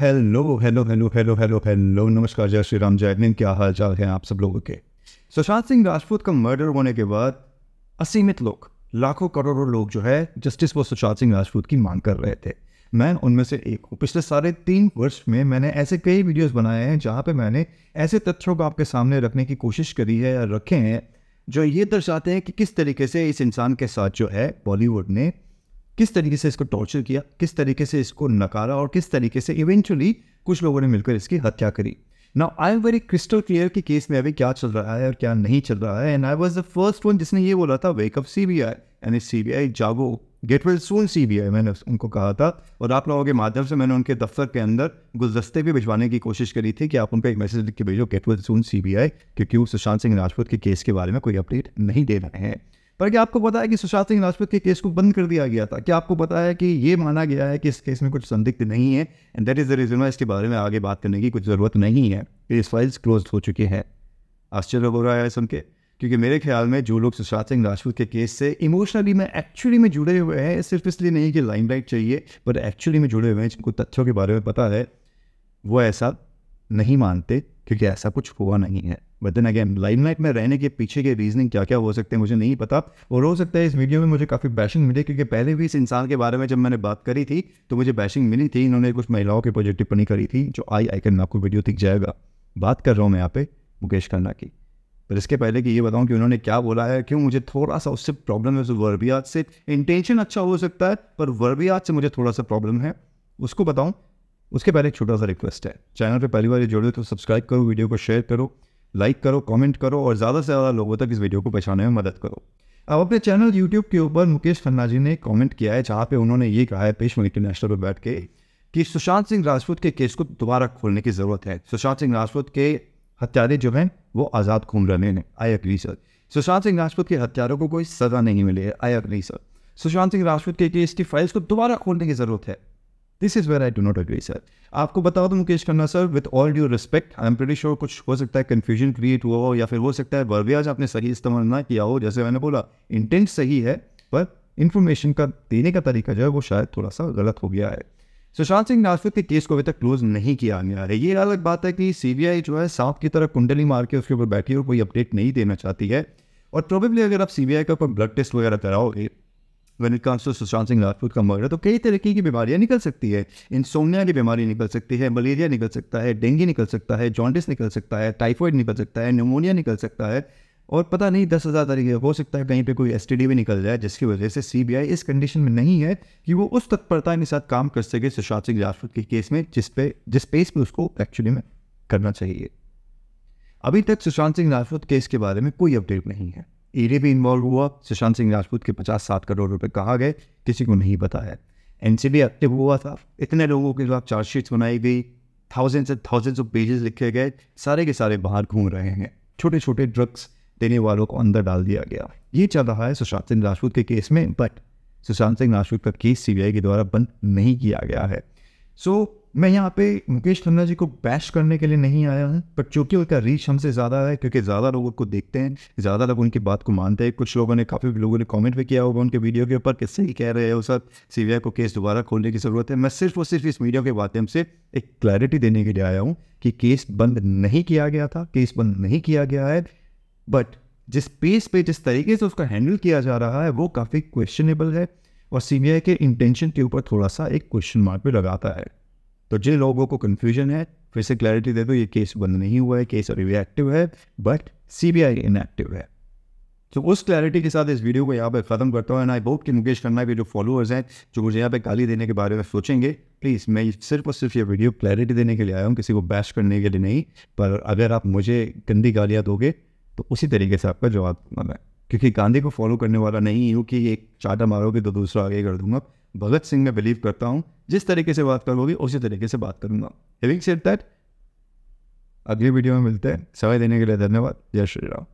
hello hello hello hello hello hello नमस्कार जय श्री राम जय हिंद क्या हाल चाल है आप सब लोगों के सुशांत सिंह राजपूत का मर्डर होने के बाद असीमित लोग लाखों करोड़ों लोग जो है जस्टिस फॉर सुशांत सिंह राजपूत की मांग कर रहे थे मैं उनमें से एक हूँ पिछले साढ़े तीन वर्ष में मैंने ऐसे कई वीडियोस बनाए हैं जहाँ पे मैंने ऐसे तथ्यों को आपके सामने रखने की कोशिश करी है या रखे हैं जो ये दर्शाते हैं कि किस तरीके से इस इंसान के साथ जो है बॉलीवुड ने किस तरीके से इसको टॉर्चर किया किस तरीके से इसको नकारा और किस तरीके से इवेंचुअली कुछ लोगों ने मिलकर इसकी हत्या करी now I am very crystal clear कि केस में अभी क्या चल रहा है और क्या नहीं चल रहा है and I was the first one जिसने ये बोला था wake up C B I and C B I जागो get well soon C B I मैंने उनको कहा था और आप लोगों के माध्यम से मैंने उनके दफ्तर के अंदर गुलदस्ते भी भिजवाने की कोशिश करी थी कि आप उनको एक मैसेज लिख के भेजो get well soon C B I क्योंकि सुशांत सिंह राजपूत के केस के बारे में कोई अपडेट नहीं दे रहे हैं पर क्या आपको पता है कि सुशांत सिंह राजपूत के केस को बंद कर दिया गया था क्या आपको पता है कि ये माना गया है कि इस केस में कुछ संदिग्ध नहीं है and that is the reason इसके बारे में आगे बात करने की कुछ ज़रूरत नहीं है इस फाइल्स क्लोज हो चुके हैं आश्चर्य हो रहा है सुन के क्योंकि मेरे ख्याल में जो लोग सुशांत सिंह राजपूत के केस से इमोशनली में एक्चुअली में जुड़े हुए हैं सिर्फ इसलिए नहीं कि लाइमलाइट चाहिए बट एक्चुअली में जुड़े हुए हैं जिनको तथ्यों के बारे में पता है वो ऐसा नहीं मानते क्योंकि ऐसा कुछ हुआ नहीं है बट देन अगेन लाइमलाइट में रहने के पीछे के रीजनिंग क्या क्या हो सकते हैं मुझे नहीं पता और हो सकता है इस वीडियो में मुझे काफ़ी बैशिंग मिली क्योंकि पहले भी इस इंसान के बारे में जब मैंने बात करी थी तो मुझे बैशिंग मिली थी इन्होंने कुछ महिलाओं के प्रोजेक्ट टिप्पणी करी थी जो आई आई कैन आपको वीडियो दिख जाएगा बात कर रहा हूँ मैं यहाँ पे मुकेश खन्ना की पर इसके पहले कि ये बताऊं कि उन्होंने क्या बोला है क्यों मुझे थोड़ा सा उससे प्रॉब्लम है उस वर्बियात से इंटेंशन अच्छा हो सकता है पर वर्बियात से मुझे थोड़ा सा प्रॉब्लम है उसको बताऊं उसके पहले एक छोटा सा रिक्वेस्ट है चैनल पे पहली बार जुड़े तो सब्सक्राइब करो वीडियो को शेयर करो लाइक करो कमेंट करो और ज़्यादा से ज़्यादा लोगों तक इस वीडियो को पहुँचाने में मदद करो अब अपने चैनल यूट्यूब के ऊपर मुकेश खन्ना जी ने कमेंट किया है जहाँ पे उन्होंने ये कहा है पेश मलिक इंटरनेशनल पर बैठ के कि सुशांत सिंह राजपूत के केस को दोबारा खोलने की ज़रूरत है सुशांत सिंह राजपूत के हत्यारे जो हैं वो आज़ाद घूम रहे हैं I agree sir Sushant Singh Rajput के हत्यारों को कोई सज़ा नहीं मिली है I agree sir Sushant Singh Rajput के केस की फाइल्स को दोबारा खोलने की ज़रूरत है this is where I do not agree sir आपको बताओ तो Mukesh Khanna sir with all due respect I am pretty sure कुछ हो सकता है कन्फ्यूजन क्रिएट हुआ हो या फिर हो सकता है वर्वियाज आपने सही इस्तेमाल ना किया हो जैसे मैंने बोला इंटेंट सही है पर इन्फॉर्मेशन का देने का तरीका जो है वो शायद थोड़ा सा गलत हो गया है सुशांत सिंह राजपूत के केस को अभी तक क्लोज नहीं किया गया है ये अलग बात है कि सीबीआई जो है सांप की तरह कुंडली मार के उसके ऊपर बैठी और कोई अपडेट नहीं देना चाहती है और प्रोबेबली अगर आप सीबीआई का कोई ब्लड टेस्ट वगैरह कराओगे when it comes to Sushant Singh Rajput का मर्डर तो कई तरीके की बीमारियां निकल सकती है इंसोनिया की बीमारी निकल सकती है मलेरिया निकल सकता है डेंगू निकल सकता है जॉन्डिस निकल सकता है टाइफॉइड निकल सकता है न्यूमोनिया निकल सकता है और पता नहीं दस हज़ार तरीके हो सकता है कहीं पे कोई एस भी निकल जाए जिसकी वजह से सी इस कंडीशन में नहीं है कि वो उस तत्परता के साथ काम कर सके सुशांत सिंह राजपूत के केस में जिस पे जिस पेस में उसको एक्चुअली में करना चाहिए अभी तक सुशांत सिंह राजपूत केस के बारे में कोई अपडेट नहीं है एरिया भी इन्वॉल्व हुआ सुशांत सिंह राजपूत के पचास सात करोड़ रुपए कहा गए किसी को नहीं पता है एन एक्टिव हुआ था इतने लोगों के खिलाफ चार्जशीट्स बनाई गई thousands and thousands of pages लिखे गए सारे के सारे बाहर घूम रहे हैं छोटे छोटे ड्रग्स देने वालों को अंदर डाल दिया गया ये चल रहा है सुशांत सिंह राजपूत के केस में बट सुशांत सिंह राजपूत का केस सीबीआई के द्वारा बंद नहीं किया गया है सो so, मैं यहाँ पे मुकेश खन्ना जी को बैश करने के लिए नहीं आया हूँ पर चूँकि उनका रीच हमसे ज़्यादा है क्योंकि ज़्यादा लोग उनको देखते हैं ज़्यादा लोग उनकी बात को मानते हैं कुछ लोगों ने काफ़ी लोगों ने कमेंट भी किया होगा उनके वीडियो के ऊपर कि सही कह रहे उस सर सी को केस दोबारा खोलने की ज़रूरत है मैं सिर्फ और सिर्फ इस वीडियो के माध्यम से एक क्लैरिटी देने के लिए आया हूँ कि केस बंद नहीं किया गया था केस बंद नहीं किया गया है बट जिस पेस पे जिस तरीके से उसका हैंडल किया जा रहा है वो काफ़ी क्वेश्चनेबल है और सीबीआई के इंटेंशन के ऊपर थोड़ा सा एक क्वेश्चन मार्क भी लगाता है तो जिन लोगों को कन्फ्यूजन है फिर से क्लैरिटी दे दो ये केस बंद नहीं हुआ है केस अभी एक्टिव है बट सी बी इनएक्टिव है तो उस क्लैरिटी के साथ इस वीडियो को यहाँ पे ख़त्म करता हूँ एंड आई होप कि मुकेश खन्ना के जो फॉलोअर्स हैं जो मुझे यहाँ पे गाली देने के बारे में सोचेंगे प्लीज़ मैं सिर्फ और सिर्फ ये वीडियो क्लैरिटी देने के लिए आया हूँ किसी को बैश करने के लिए नहीं पर अगर आप मुझे गंदी गालियाँ दोगे तो उसी तरीके से आपका जवाब दूंगा मैं क्योंकि गांधी को फॉलो करने वाला नहीं हूँ कि एक चाटा मारोगे तो दूसरा आगे कर दूंगा भगत सिंह में बिलीव करता हूँ जिस तरीके से बात करोगे उसी तरीके से बात करूंगा हैविंग सेड दैट अगले वीडियो में मिलते हैं समय देने के लिए धन्यवाद जय श्री राम